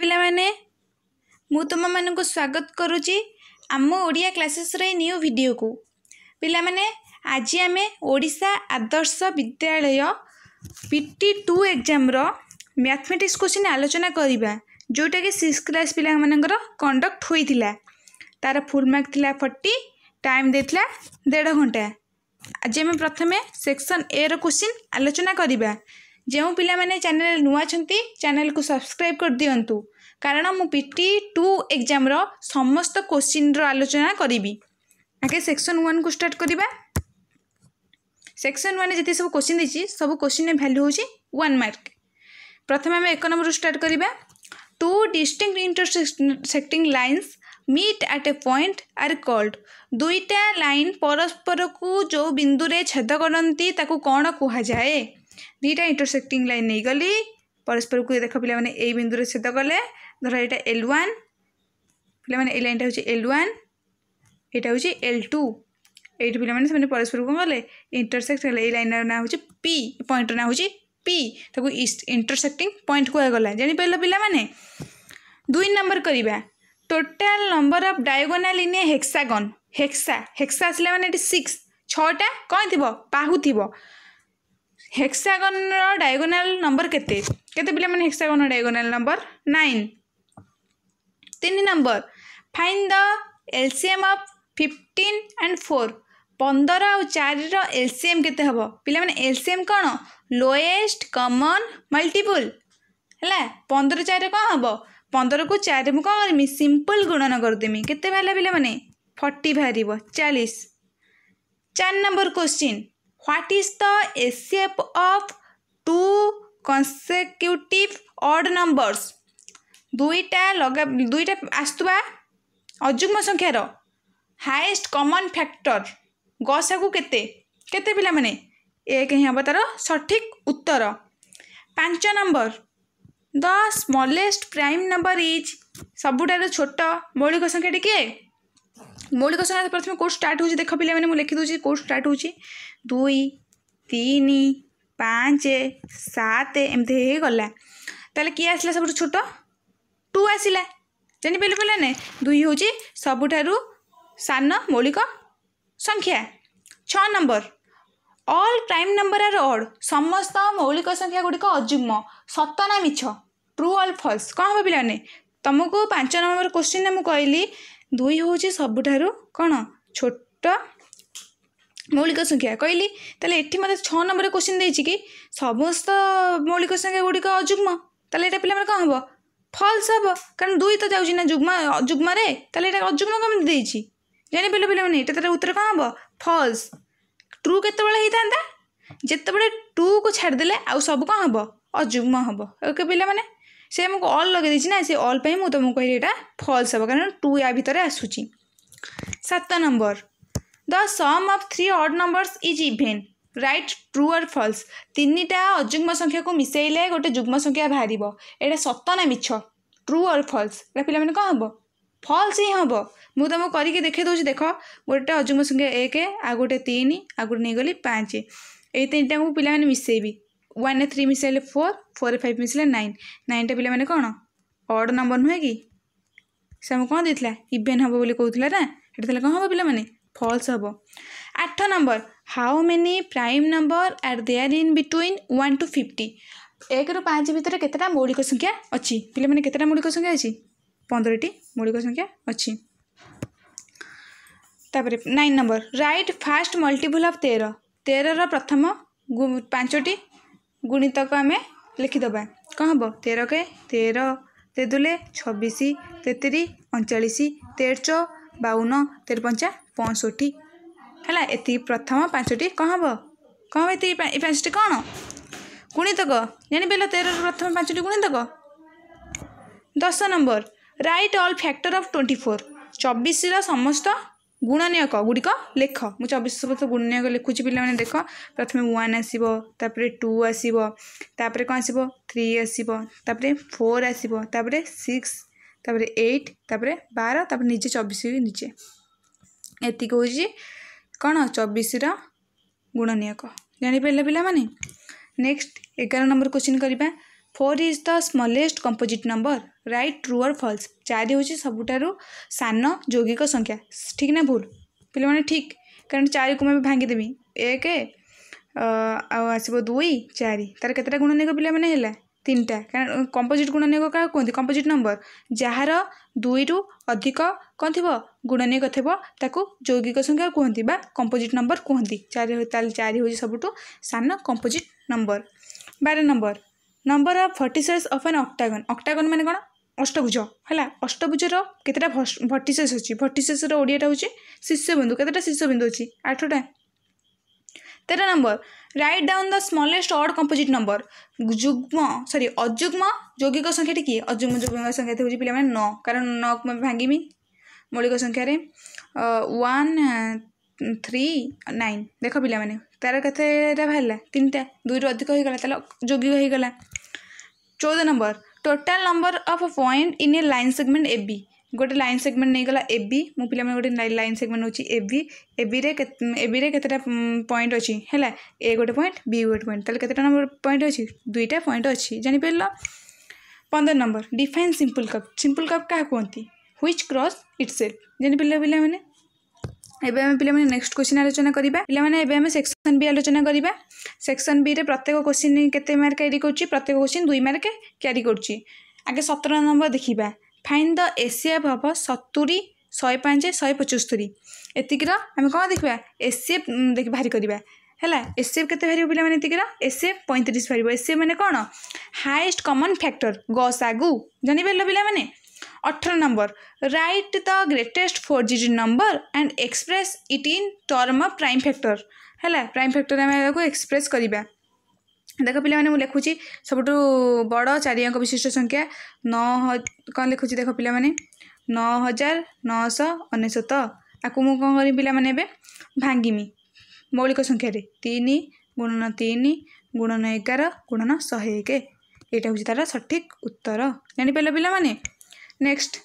ପିଲାମାନେ ମୁଁ ତୁମମାନଙ୍କୁ ସ୍ୱାଗତ କରୁଛି ଆମ ଓଡ଼ିଆ କ୍ଲାସେସ୍ର ଏଇ ନ୍ୟୁ ଭିଡ଼ିଓକୁ ପିଲାମାନେ ଆଜି ଆମେ Odisha Adarsha Vidyalaya P T two ଏକ୍ଜାମ୍ର ମ୍ୟାଥମେଟିକ୍ସ କୋଶ୍ଚିନ୍ ଆଲୋଚନା କରିବା ଯେଉଁଟାକି ସିକ୍ସ କ୍ଲାସ୍ ପିଲାମାନଙ୍କର କଣ୍ଡକ୍ଟ ହୋଇଥିଲା ତା'ର ଫୁଲ୍ ମାର୍କ ଥିଲା ଫର୍ଟି ଟାଇମ୍ ଦେଇଥିଲା ଦେଢ଼ ଘଣ୍ଟା ଆଜି ଆମେ ପ୍ରଥମେ ସେକ୍ସନ୍ ଏର କୋଶ୍ଚିନ୍ ଆଲୋଚନା କରିବା ଯେଉଁ ପିଲାମାନେ ଚ୍ୟାନେଲ୍ ନୂଆ ଅଛନ୍ତି ଚ୍ୟାନେଲ୍କୁ ସବସ୍କ୍ରାଇବ୍ କରିଦିଅନ୍ତୁ କାରଣ ମୁଁ ପି ଟି ଟୁ ଏକ୍ଜାମ୍ର ସମସ୍ତ କୋଶ୍ଚିନ୍ର ଆଲୋଚନା କରିବି ଆଗେ ସେକ୍ସନ୍ ୱାନ୍କୁ ଷ୍ଟାର୍ଟ କରିବା ସେକ୍ସନ୍ ୱାନ୍ରେ ଯେତିକି ସବୁ କୋଶ୍ଚିନ୍ ଦେଇଛି ସବୁ କୋଶ୍ଚିନ୍ର ଭ୍ୟାଲ୍ୟୁ ହେଉଛି ୱାନ୍ ମାର୍କ ପ୍ରଥମେ ଆମେ ଏକ ନମ୍ବରରୁ ଷ୍ଟାର୍ଟ କରିବା two distinct intersecting lines meet at a point are called ଦୁଇଟା ଲାଇନ୍ ପରସ୍ପରକୁ ଯେଉଁ ବିନ୍ଦୁରେ ଛେଦ କରନ୍ତି ତାକୁ କ'ଣ କୁହାଯାଏ দুইটা ইন্টরসেক্টিং লাইন নেইগলি পরস্পরক দেখ পিলামানে এই বিন্দুরে ছেদ কলে ধর এটা এল ওয়ান পিলামানে এই লাইনটা হচ্ছে এল ওয়ান এটা হচ্ছে এল টু এইটি পিলামানে সেমানে পরস্পরক গলে ইন্টরসেক্ট হলে এই লাইনর না হচ্ছে পি পয়েন্টর না হচ্ছে পি তাকে ইন্টরসেক্টিং পয়েন্ট কুহগলা জাঁপার পিলামানে দুই নম্বর করা total number of diagonal in a hexagon hexa hexa আসলে মানে এটি সিক্স ছটা কণ থিব বাহু থিব ହେକ୍ସାଗନ୍ର ଡାୟଗୋନାଲ୍ ନମ୍ବର କେତେ କେତେ ପିଲାମାନେ ହେକ୍ସାଗନ୍ର ଡାୟଗୋନାଲ୍ ନମ୍ବର ନାଇନ୍ ତିନି number find the LCM of fifteen and four ପନ୍ଦର ଆଉ ଚାରିର ଏଲ୍ସିଏମ୍ କେତେ ହେବ ପିଲାମାନେ ଏଲ୍ସିଏମ୍ କ'ଣ ଲୋଏଷ୍ଟ କମନ୍ ମଲ୍ଟିପୁଲ୍ ହେଲା ପନ୍ଦର ଚାରିରେ କ'ଣ ହେବ ପନ୍ଦରକୁ ଚାରି ମୁଁ କ'ଣ କରିମି ସିମ୍ପଲ୍ ଗୁଣନ କରିଦେମି କେତେ ବାହାରିଲା ପିଲାମାନେ ଫର୍ଟି ବାହାରିବ ଚାଳିଶ ଚାରି number question what is the shape of two consecutive odd numbers দুইটা লগা দুইটা আসুবা অযুগ্ম সংখ্যার হাইয়েস্ট কমন ফ্যাক্টর গসাকু কেতে কেতে পিলা মানে এক ହିଁ ହେବ ତାର ସଠିକ୍ ଉତ୍ତର ପାଞ୍ଚ number the smallest prime number is ସବୁଠାରୁ ଛୋଟ ମୌଳିକ ସଂଖ୍ୟାଟି କିଏ मौलिक संख्या प्रथम कौट स्टार्ट हो देख पे मुझे लिखिद कौट स्टार्ट हो सत एमतीगला तेल किए आसला सब छोट टू आसला जानी जानपल पाने दुई हूँ सबुठ सान मौलिक संख्या छ number all prime number are odd समस्त मौलिक संख्या गुड़िक अजुग्म सतना मिछ ट्रु अल फल्स कौन कह पे तुमको पांच नंबर क्वेश्चन मुझे कहली ଦୁଇ ହେଉଛି ସବୁଠାରୁ କ'ଣ ଛୋଟ ମୌଳିକ ସଂଖ୍ୟା କହିଲି ତାହେଲେ ଏଠି ମୋତେ ଛଅ ନମ୍ବର କୋଶ୍ଚିନ୍ ଦେଇଛି କି ସମସ୍ତ ମୌଳିକ ସଂଖ୍ୟା ଗୁଡ଼ିକ ଅଯୁଗ୍ମ ତାହେଲେ ଏଇଟା ପିଲାମାନେ କ'ଣ ହେବ ଫଲ୍ସ ହେବ କାରଣ ଦୁଇ ତ ଯାଉଛି ନା ଯୁଗ୍ମ ଅଯୁଗ୍ମରେ ତାହେଲେ ଏଇଟା ଅଯୁଗ୍ମ କେମିତି ଦେଇଛି ଜାଣିପାରିଲ ପିଲାମାନେ ଏଇଟା ତା'ର ଉତ୍ତର କ'ଣ ହେବ ଫଲ୍ସ ଟ୍ରୁ କେତେବେଳେ ହେଇଥାନ୍ତା ଯେତେବେଳେ ଟୁକୁ ଛାଡ଼ିଦେଲେ ଆଉ ସବୁ କ'ଣ ହେବ ଅଯୁଗ୍ମ ହେବ ଓକେ ପିଲାମାନେ से आमको अल लगे ना से अल पर मुझे तुमको कहे यहाँ फल्स हम कहना टू या भितर आसूँ सात number the sum of three odd numbers is even right true or false तीनटा अजुग्म संख्या को मिसाइले गोटे जुग्म संख्या बाहर ये सत ना मिछ ट्रु आर फल्स पे कह फल्स ही हम मुझे तो करके देखे दूसरी देख गोटे अजुग्म संख्या एक आ गए तीन आगे नहींगली पाँच ये तीन टाइम पे मिसेबी ওয়ানে থ্রি ମିଶାଇଲେ ଫୋର୍ ଫୋର୍ରେ ଫାଇଭ୍ ମିଶାଇଲେ ନାଇନ୍ ନାଇନ୍ଟା ପିଲାମାନେ କ'ଣ ଅଡ଼୍ ନମ୍ବର ନୁହେଁ କି ସେ ଆମକୁ କ'ଣ ଦେଇଥିଲା ଇଭେନ୍ ହେବ ବୋଲି କହୁଥିଲା ନା ସେଟା ତାହେଲେ କ'ଣ ହେବ ପିଲାମାନେ ଫଲ୍ସ ହେବ ଆଠ number how many prime number are there in between one to fifty ଏକରୁ ପାଞ୍ଚ ଭିତରେ କେତେଟା ମୌଳିକ ସଂଖ୍ୟା ଅଛି ପିଲାମାନେ କେତେଟା ମୌଳିକ ସଂଖ୍ୟା ଅଛି ପନ୍ଦରଟି ମୌଳିକ ସଂଖ୍ୟା ଅଛି ତାପରେ nine number right first multiple of ତେର ତେରର ପ୍ରଥମ ପାଞ୍ଚଟି ଗୁଣିତକ ଆମେ ଲେଖିଦେବା କ'ଣ ହେବ ତେରକେ ତେର ତେଦୁଲେ ଛବିଶ ତେତିରି ଅଣଚାଳିଶ ତେରଚ ବାଉନ ତେରପଞ୍ଚା ପଞ୍ଚଷଠି ହେଲା ଏତିକି ପ୍ରଥମ ପାଞ୍ଚଟି କ'ଣ ହେବ କ'ଣ ହେବ ଏତିକି ଏ ପାଞ୍ଚଟି କ'ଣ ଗୁଣିତକ ଜାଣିପାରିଲ ତେରର ପ୍ରଥମ ପାଞ୍ଚଟି ଗୁଣିତକ ଦଶ number right all factor of twenty four ଚବିଶର ସମସ୍ତ गुणनियक गुड़िक लेख मुझ चौबीस पत्र गुणनीयक लिखुची पे देख प्रथम वन आसपे टू आसपे कौन आसो थ्री आसपे फोर आसपे सिक्स तापर एट तापर बार ताप निजे चबिश निजे ये हूँ कौन चबिश गुणनीयक पारे पे मैंने नेक्स्ट एगार नंबर क्वेश्चन करवा four is the smallest composite number right true or false चार हूँ सबुठार सान जौगिक संख्या ठीक ना भूल पे ठीक कारण चार को मैं भांगिदेवि एक आस दुई चारि तार कतटा गुणनिक पे तीन टा क्या कंपोजिट गुणनिक क्या कहते कंपोजिट नंबर जार दुई रु अधिक कौन थी गुणनिक थोड़ा जौगिक संख्या कहते कंपोजिट नंबर कहती चार चारि हूँ सब सान कंपोजिट नंबर बार number number of vertices of an octagon ଅକ୍ଟାଗନ୍ ମାନେ କ'ଣ ଅଷ୍ଟଭୁଜ ହେଲା ଅଷ୍ଟଭୁଜର କେତେଟା ଭର୍ଟିସେସ୍ ଅଛି ଭର୍ଟିସେସ୍ର ଓଡ଼ିଆଟା ହେଉଛି ଶୀର୍ଷବିନ୍ଦୁ କେତେଟା ଶୀର୍ଷବିନ୍ଦୁ ଅଛି ଆଠଟା তের number right down the smallest odd composite number যুগ্ম সরি অযুগ্ম যৌগিক সংখ্যাটি কি অযুগ্ম যৌগিক সংখ্যাটি হচ্ছে পিলামানে ন কারণ ন ভাঙ্গিমি মৌলিক সংখ্যার ওয়ান থ্রি নাইন দেখ পিলামানে তার কেতেটা বাহারা তিনটা দুইরু অধিক হয়ে গলা তাহলে যৌগিক হয়ে গলা ଚଉଦ number total number of point in a line segment A B ଗୋଟେ ଲାଇନ୍ ସେଗମେଣ୍ଟ ନେଇଗଲା ଏ ବି ମୁଁ ପିଲାମାନେ ଗୋଟେ ଲାଇନ୍ ସେଗମେଣ୍ଟ ହେଉଛି ଏ ବି ଏ ବିରେ ଏ ବିରେ କେତେଟା ପଏଣ୍ଟ ଅଛି ହେଲା ଏ ଗୋଟେ ପଏଣ୍ଟ ବି ଗୋଟେ ପଏଣ୍ଟ ତାହେଲେ କେତେଟା ନମ୍ବର ପଏଣ୍ଟ ଅଛି ଦୁଇଟା ପଏଣ୍ଟ ଅଛି ଜାଣିପାରିଲ ପନ୍ଦର number define simple cup simple cup କାହା କୁହନ୍ତି ହ୍ୱିଚ୍ କ୍ରସ୍ ଇଟ୍ ସେଲ୍ଫ ଜାଣିପାରିଲ ପିଲାମାନେ ଏବେ ଆମେ ପିଲାମାନେ ନେକ୍ସଟ କ୍ୱେଶ୍ଚିନ୍ ଆଲୋଚନା କରିବା ପିଲାମାନେ ଏବେ ଆମେ ସେକ୍ସନ୍ ବି ଆଲୋଚନା କରିବା ସେକ୍ସନ୍ ବିରେ ପ୍ରତ୍ୟେକ କ୍ୱେଶ୍ଚିନ୍ କେତେ ମାର୍କ କ୍ୟାରି କରୁଛି ପ୍ରତ୍ୟେକ କ୍ୱେଶ୍ଚିନ୍ ଦୁଇ ମାର୍କ କ୍ୟାରି କରୁଛି ଆଗେ ସତର ନମ୍ବର ଦେଖିବା ଫାଇନ୍ ଦ ଏସିଆ ଭାବ ସତୁରି ଶହେ ପାଞ୍ଚ ଶହେ ପଞ୍ଚସ୍ତରୀ ଏତିକିର ଆମେ କ'ଣ ଦେଖିବା ଏସିଏଫ୍ ବାହାରି କରିବା ହେଲା ଏସିଏଫ୍ କେତେ ବାହାରିବ ପିଲାମାନେ ଏତିକିର ଏସିଏଫ୍ ପଇଁତିରିଶ ବାହାରିବ ଏସିଏଫ୍ ମାନେ କ'ଣ ହାଏଷ୍ଟ କମନ୍ ଫ୍ୟାକ୍ଟର ଗସାଗୁ ଜାଣିପାରିଲ ପିଲାମାନେ अठर number right the greatest four digit number and express it in term of prime factor है प्राइम फैक्टर आम एक्सप्रेस करवा देख पे लिखुची सब बड़ चारि अंक विशिष्ट संख्या नौ कौन लिखुची देख पे नौ हजार नौश अनेशत आपको मुझे कौन करी पे भांगिमी मौलिक संख्यार तीन गुणन तीन गुणन एगार गुणन शहे एक यहाँ हूँ तार सठिक उत्तर जापर पाने Next,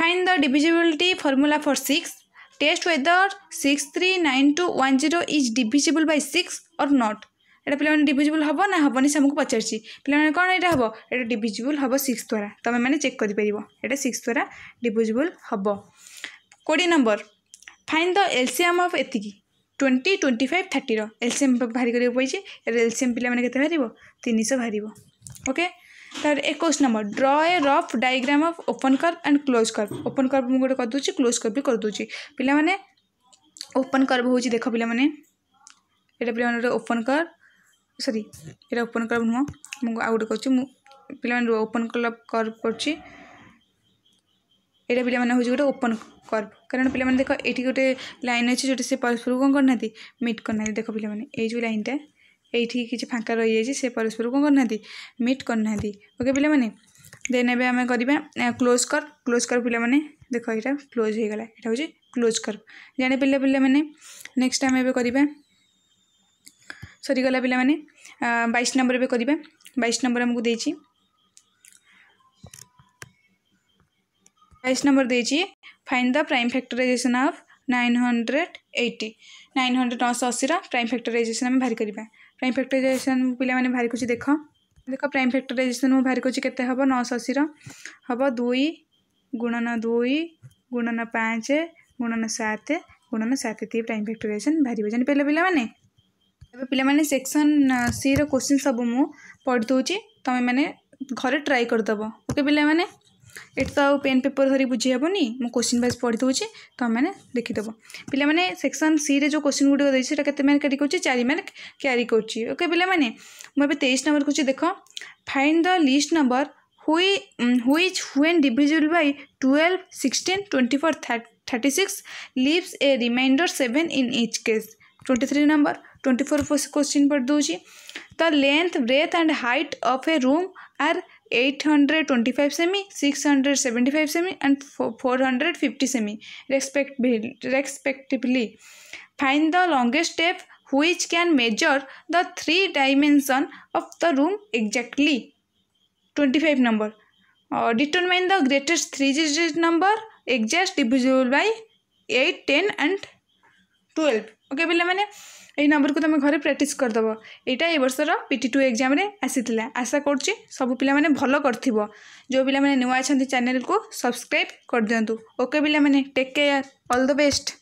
find the divisibility formula for 6. Test whether 639210 is divisible by 6 or not. এটা পিলামানে ডিভিজিবল হব না হবনি সে আমাকে পচারছি পিলামানে কোণ এটা হব এটা ডিভিজিবল হব সিক্স দ্বারা তুমি মানে চেক করে পারিব এটা সিক্স দ্বারা ডিভিজিবল হব কোড়ি number find the LCM of এতিকি ଟ୍ୱେଣ୍ଟି ଟ୍ୱେଣ୍ଟି ଫାଇଭ୍ ଥାର୍ଟିର ଏଲସିଏମ୍ ବାହାରି କରିବାକୁ କହିଛି ଏଲସିଏମ୍ ପିଲାମାନେ କେତେ ବାହାରିବ ତିନିଶହ ବାହାରିବ ଓକେ ତାପରେ ଏକୋଇଶ number draw a rough diagram of open curve and close curve open curve ମୁଁ ଗୋଟେ କରିଦେଉଛି କ୍ଲୋଜ୍ କର୍ଭ ବି କରିଦେଉଛି ପିଲାମାନେ ଓପନ୍ କର୍ଭ ହେଉଛି ଦେଖ ପିଲାମାନେ ଏଇଟା ପିଲାମାନେ ଗୋଟେ ଓପନ୍ କର୍ଭ ସରି ଏଇଟା ଓପନ୍ କର୍ଭ ନୁହଁ ମୁଁ ଆଉ ଗୋଟେ କରୁଛି ମୁଁ ପିଲାମାନେ ଓପନ୍ କର୍ଭ କରୁଛି ଏଇଟା ପିଲାମାନେ ହେଉଛି ଗୋଟେ ଓପନ୍ କର୍ଭ କାରଣ ପିଲାମାନେ ଦେଖ ଏଇଠି ଗୋଟେ ଲାଇନ୍ ଅଛି ଯେଉଁଠି ସେ ପରସ୍ପରକୁ କ'ଣ କରିନାହାନ୍ତି ମିଟ୍ କରିନାହାନ୍ତି ଦେଖ ପିଲାମାନେ ଏଇ ଯେଉଁ ଲାଇନ୍ଟା यही किसी फाका रही जाए से परस्पर कौन करना मिट करना ओके पे देन एवं आम करवा क्लोज कर क्लोज कर पे देख ये क्लोज होगा यहाँ हूँ क्लोज कर्व जाने पे पे नेक्स्ट आम एवं सरीगला पे बैश नंबर एवं करवा बैश नंबर आमको दे बैश नंबर दे find the prime factorization of nine hundred eighty nine hundred नौश अशी प्राइम फैक्टराइजेशन आम बाहरी करवा प्राइम फैक्टराइजेसन पे भारी खुशी देख देख प्राइम फैक्टराइजेसन मुझे भारी खुशी के हम नौश अशी हम दुई गुणन दुई गुणन पाँच गुणन सात गुणन सात थी प्राइम फैक्टराइजेसन भारी जान पे पे पाने सेक्शन सी रोश्चि सब मुझे पढ़ी दौर तुम्हें घर ट्राए करदेव ओके पे ये तो आउ पेन पेपर धरी बुझे हेनी मुझे क्वेश्चन वाइज पढ़ी दूसरी तो मैंने देखीदेव पे सेक्शन सी रे जो क्वेश्चन गुड़क देखिए के मैंने क्यारि कर चार मैंने क्यारि करके पे मुझे तेईस नंबर खुशी देख fine the least number which which when divisible by twelve sixteen twenty four thirty six leaves a remainder seven in each case twenty three number twenty four question पढ़ दूसरी the length breadth and height of a room are eight hundred twenty five cm six hundred seventy five cm and four hundred fifty cm respectively respectively find the longest step which can measure the three dimension of the room exactly twenty five number determine the greatest three digit number exact divisible by eight ten and twelve okay पे मैंने এই ନମ୍ବରକୁ ତୁମେ ଘରେ practice କରିଦେବ ଏଇଟା ଏ ବର୍ଷର P T two ଏକ୍ଜାମ୍ରେ ଆସିଥିଲା ଆଶା କରୁଛି ସବୁ ପିଲାମାନେ ଭଲ କରିଥିବ ଯେଉଁ ପିଲାମାନେ ନୂଆ ଅଛନ୍ତି ଚ୍ୟାନେଲ୍କୁ ସବସ୍କ୍ରାଇବ୍ କରିଦିଅନ୍ତୁ ଓକେ ପିଲାମାନେ take care all the best